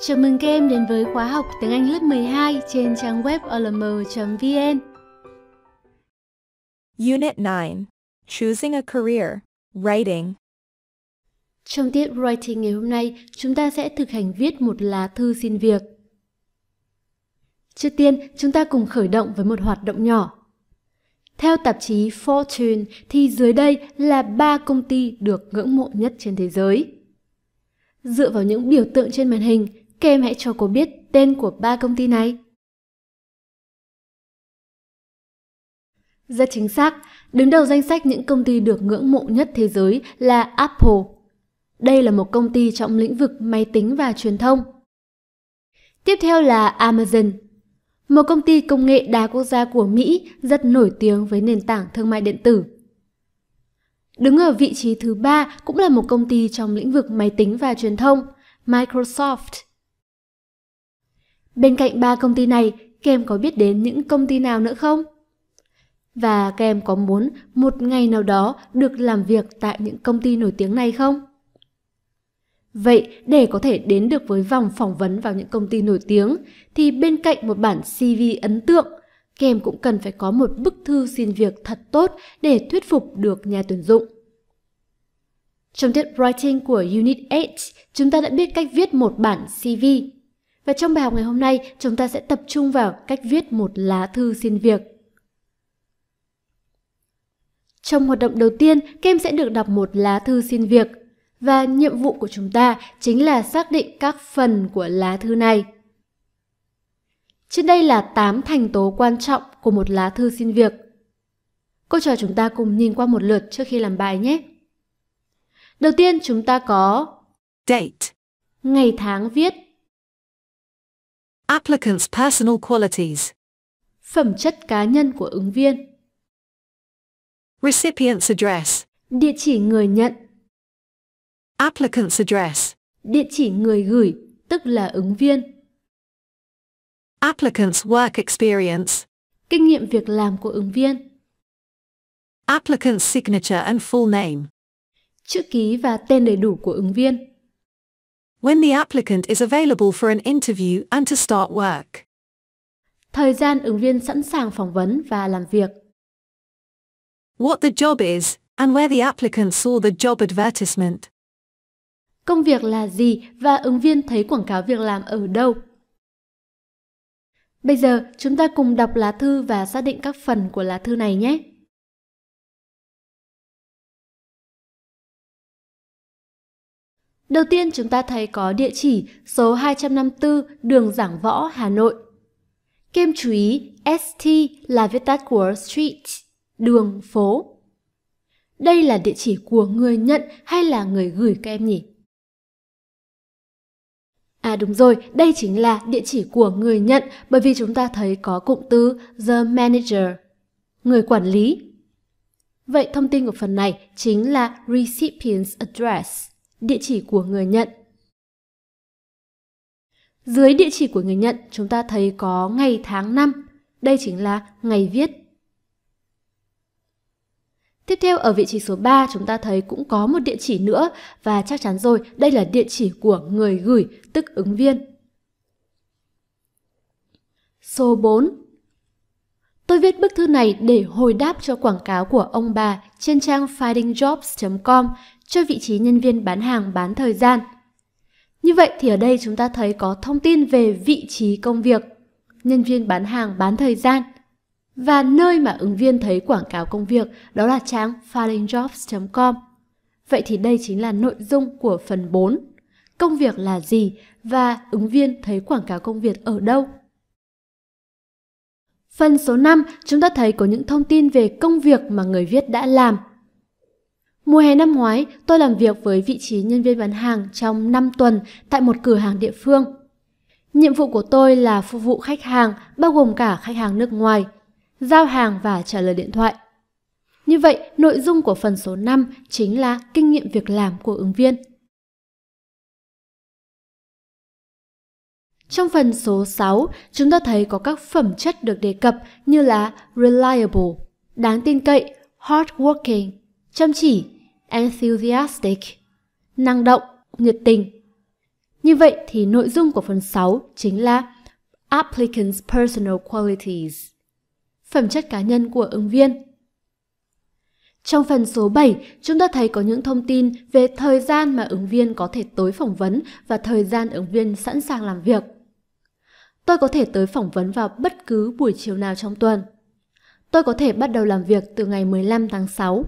Chào mừng các em đến với khóa học tiếng Anh lớp 12 trên trang web olm.vn. Unit 9. Choosing a career, writing. Trong tiết writing ngày hôm nay, chúng ta sẽ thực hành viết một lá thư xin việc. Trước tiên, chúng ta cùng khởi động với một hoạt động nhỏ. Theo tạp chí Fortune thì dưới đây là ba công ty được ngưỡng mộ nhất trên thế giới. Dựa vào những biểu tượng trên màn hình, các em hãy cho cô biết tên của ba công ty này. Rất chính xác, đứng đầu danh sách những công ty được ngưỡng mộ nhất thế giới là Apple. Đây là một công ty trong lĩnh vực máy tính và truyền thông. Tiếp theo là Amazon, một công ty công nghệ đa quốc gia của Mỹ rất nổi tiếng với nền tảng thương mại điện tử. Đứng ở vị trí thứ ba cũng là một công ty trong lĩnh vực máy tính và truyền thông, Microsoft. Bên cạnh ba công ty này, kem có biết đến những công ty nào nữa không? Và kem có muốn một ngày nào đó được làm việc tại những công ty nổi tiếng này không? Vậy, để có thể đến được với vòng phỏng vấn vào những công ty nổi tiếng, thì bên cạnh một bản CV ấn tượng, kem cũng cần phải có một bức thư xin việc thật tốt để thuyết phục được nhà tuyển dụng. Trong tiết Writing của Unit 8, chúng ta đã biết cách viết một bản CV. Và trong bài học ngày hôm nay, chúng ta sẽ tập trung vào cách viết một lá thư xin việc. Trong hoạt động đầu tiên, kem sẽ được đọc một lá thư xin việc. Và nhiệm vụ của chúng ta chính là xác định các phần của lá thư này. Trên đây là 8 thành tố quan trọng của một lá thư xin việc. Cô trò chúng ta cùng nhìn qua một lượt trước khi làm bài nhé. Đầu tiên chúng ta có Date Ngày tháng viết Applicant's personal qualities. Phẩm chất cá nhân của ứng viên. Recipient's address. Địa chỉ người nhận. Applicant's address. Địa chỉ người gửi, tức là ứng viên. Applicant's work experience. Kinh nghiệm việc làm của ứng viên. Applicant's signature and full name. Chữ ký và tên đầy đủ của ứng viên when the applicant is available for an interview and to start work. Thời gian ứng viên sẵn sàng phỏng vấn và làm việc. What the job is and where the applicant saw the job advertisement. Công việc là gì và ứng viên thấy quảng cáo việc làm ở đâu? Bây giờ chúng ta cùng đọc lá thư và xác định các phần của lá thư này nhé. Đầu tiên chúng ta thấy có địa chỉ số 254 đường Giảng Võ, Hà Nội. Kem chú ý ST là viết tắt của Street, đường, phố. Đây là địa chỉ của người nhận hay là người gửi các em nhỉ? À đúng rồi, đây chính là địa chỉ của người nhận bởi vì chúng ta thấy có cụm từ the manager, người quản lý. Vậy thông tin của phần này chính là recipient's address địa chỉ của người nhận. Dưới địa chỉ của người nhận, chúng ta thấy có ngày tháng năm. Đây chính là ngày viết. Tiếp theo ở vị trí số 3 chúng ta thấy cũng có một địa chỉ nữa và chắc chắn rồi đây là địa chỉ của người gửi tức ứng viên. Số 4 Tôi viết bức thư này để hồi đáp cho quảng cáo của ông bà trên trang findingjobs.com cho vị trí nhân viên bán hàng bán thời gian. Như vậy thì ở đây chúng ta thấy có thông tin về vị trí công việc, nhân viên bán hàng bán thời gian và nơi mà ứng viên thấy quảng cáo công việc đó là trang findingjobs.com. Vậy thì đây chính là nội dung của phần 4. Công việc là gì và ứng viên thấy quảng cáo công việc ở đâu? Phần số 5, chúng ta thấy có những thông tin về công việc mà người viết đã làm. Mùa hè năm ngoái, tôi làm việc với vị trí nhân viên bán hàng trong 5 tuần tại một cửa hàng địa phương. Nhiệm vụ của tôi là phục vụ khách hàng, bao gồm cả khách hàng nước ngoài, giao hàng và trả lời điện thoại. Như vậy, nội dung của phần số 5 chính là kinh nghiệm việc làm của ứng viên. Trong phần số 6, chúng ta thấy có các phẩm chất được đề cập như là reliable, đáng tin cậy, hardworking, chăm chỉ, enthusiastic, năng động, nhiệt tình. Như vậy thì nội dung của phần 6 chính là applicant's personal qualities, phẩm chất cá nhân của ứng viên. Trong phần số 7, chúng ta thấy có những thông tin về thời gian mà ứng viên có thể tối phỏng vấn và thời gian ứng viên sẵn sàng làm việc. Tôi có thể tới phỏng vấn vào bất cứ buổi chiều nào trong tuần. Tôi có thể bắt đầu làm việc từ ngày 15 tháng 6.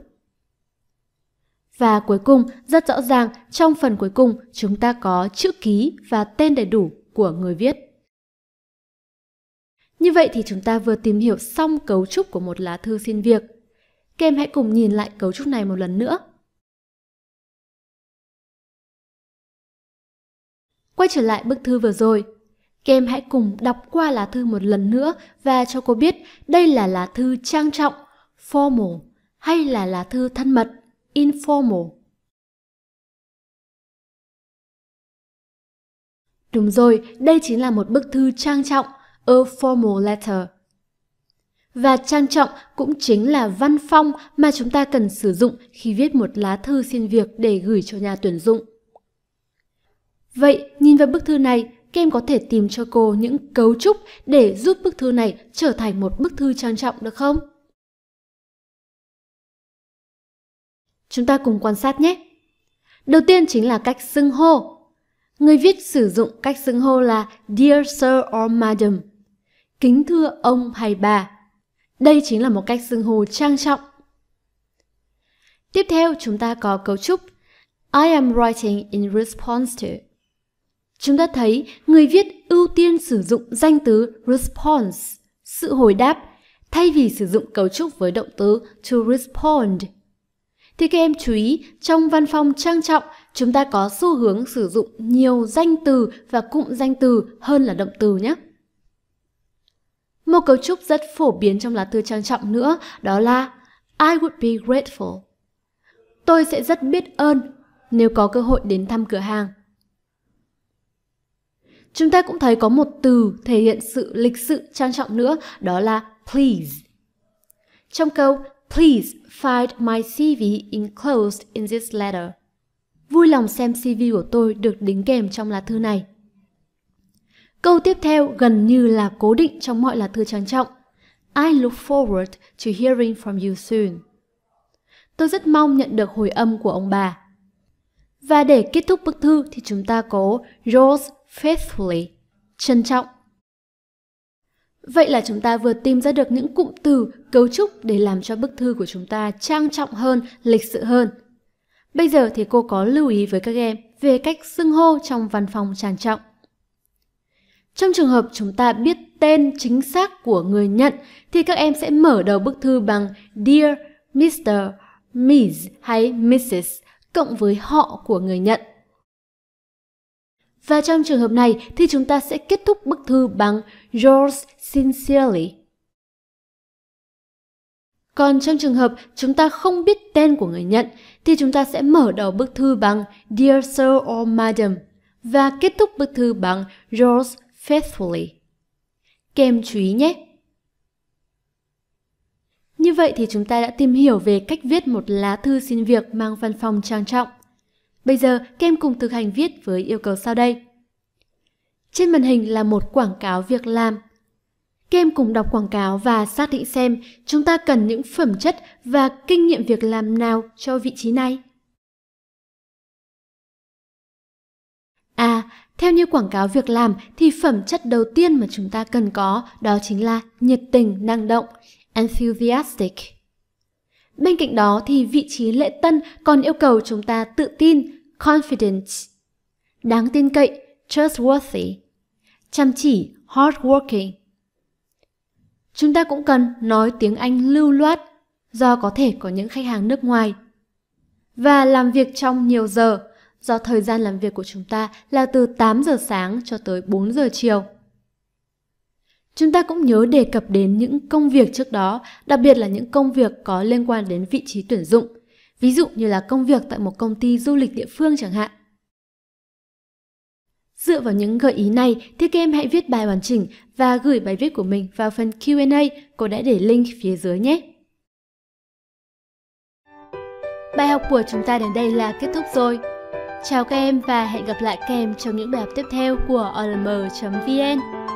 Và cuối cùng, rất rõ ràng, trong phần cuối cùng chúng ta có chữ ký và tên đầy đủ của người viết. Như vậy thì chúng ta vừa tìm hiểu xong cấu trúc của một lá thư xin việc. Các em hãy cùng nhìn lại cấu trúc này một lần nữa. Quay trở lại bức thư vừa rồi, các em hãy cùng đọc qua lá thư một lần nữa và cho cô biết đây là lá thư trang trọng, formal hay là lá thư thân mật, informal. Đúng rồi, đây chính là một bức thư trang trọng, a formal letter. Và trang trọng cũng chính là văn phong mà chúng ta cần sử dụng khi viết một lá thư xin việc để gửi cho nhà tuyển dụng. Vậy, nhìn vào bức thư này, kem có thể tìm cho cô những cấu trúc để giúp bức thư này trở thành một bức thư trang trọng được không? Chúng ta cùng quan sát nhé. Đầu tiên chính là cách xưng hô. Người viết sử dụng cách xưng hô là Dear Sir or Madam, kính thưa ông hay bà. Đây chính là một cách xưng hô trang trọng. Tiếp theo chúng ta có cấu trúc I am writing in response to Chúng ta thấy người viết ưu tiên sử dụng danh từ response, sự hồi đáp, thay vì sử dụng cấu trúc với động từ to respond. Thì các em chú ý, trong văn phòng trang trọng, chúng ta có xu hướng sử dụng nhiều danh từ và cụm danh từ hơn là động từ nhé. Một cấu trúc rất phổ biến trong lá thư trang trọng nữa đó là I would be grateful. Tôi sẽ rất biết ơn nếu có cơ hội đến thăm cửa hàng. Chúng ta cũng thấy có một từ thể hiện sự lịch sự trang trọng nữa, đó là please. Trong câu Please find my CV enclosed in this letter. Vui lòng xem CV của tôi được đính kèm trong lá thư này. Câu tiếp theo gần như là cố định trong mọi lá thư trang trọng. I look forward to hearing from you soon. Tôi rất mong nhận được hồi âm của ông bà. Và để kết thúc bức thư thì chúng ta có yours faithfully, trân trọng. Vậy là chúng ta vừa tìm ra được những cụm từ, cấu trúc để làm cho bức thư của chúng ta trang trọng hơn, lịch sự hơn. Bây giờ thì cô có lưu ý với các em về cách xưng hô trong văn phòng trang trọng. Trong trường hợp chúng ta biết tên chính xác của người nhận thì các em sẽ mở đầu bức thư bằng Dear Mr. Ms. hay Mrs cộng với họ của người nhận. Và trong trường hợp này thì chúng ta sẽ kết thúc bức thư bằng Yours sincerely. Còn trong trường hợp chúng ta không biết tên của người nhận thì chúng ta sẽ mở đầu bức thư bằng Dear Sir or Madam và kết thúc bức thư bằng Yours faithfully. Kèm chú ý nhé! Như vậy thì chúng ta đã tìm hiểu về cách viết một lá thư xin việc mang văn phòng trang trọng. Bây giờ, kem cùng thực hành viết với yêu cầu sau đây. Trên màn hình là một quảng cáo việc làm. Kem cùng đọc quảng cáo và xác định xem chúng ta cần những phẩm chất và kinh nghiệm việc làm nào cho vị trí này. À, theo như quảng cáo việc làm thì phẩm chất đầu tiên mà chúng ta cần có đó chính là nhiệt tình, năng động enthusiastic. Bên cạnh đó thì vị trí lễ tân còn yêu cầu chúng ta tự tin, confident, đáng tin cậy, trustworthy, chăm chỉ, hardworking. Chúng ta cũng cần nói tiếng Anh lưu loát do có thể có những khách hàng nước ngoài và làm việc trong nhiều giờ do thời gian làm việc của chúng ta là từ 8 giờ sáng cho tới 4 giờ chiều. Chúng ta cũng nhớ đề cập đến những công việc trước đó, đặc biệt là những công việc có liên quan đến vị trí tuyển dụng. Ví dụ như là công việc tại một công ty du lịch địa phương chẳng hạn. Dựa vào những gợi ý này thì các em hãy viết bài hoàn chỉnh và gửi bài viết của mình vào phần Q&A, cô đã để link phía dưới nhé. Bài học của chúng ta đến đây là kết thúc rồi. Chào các em và hẹn gặp lại các em trong những bài học tiếp theo của olm.vn.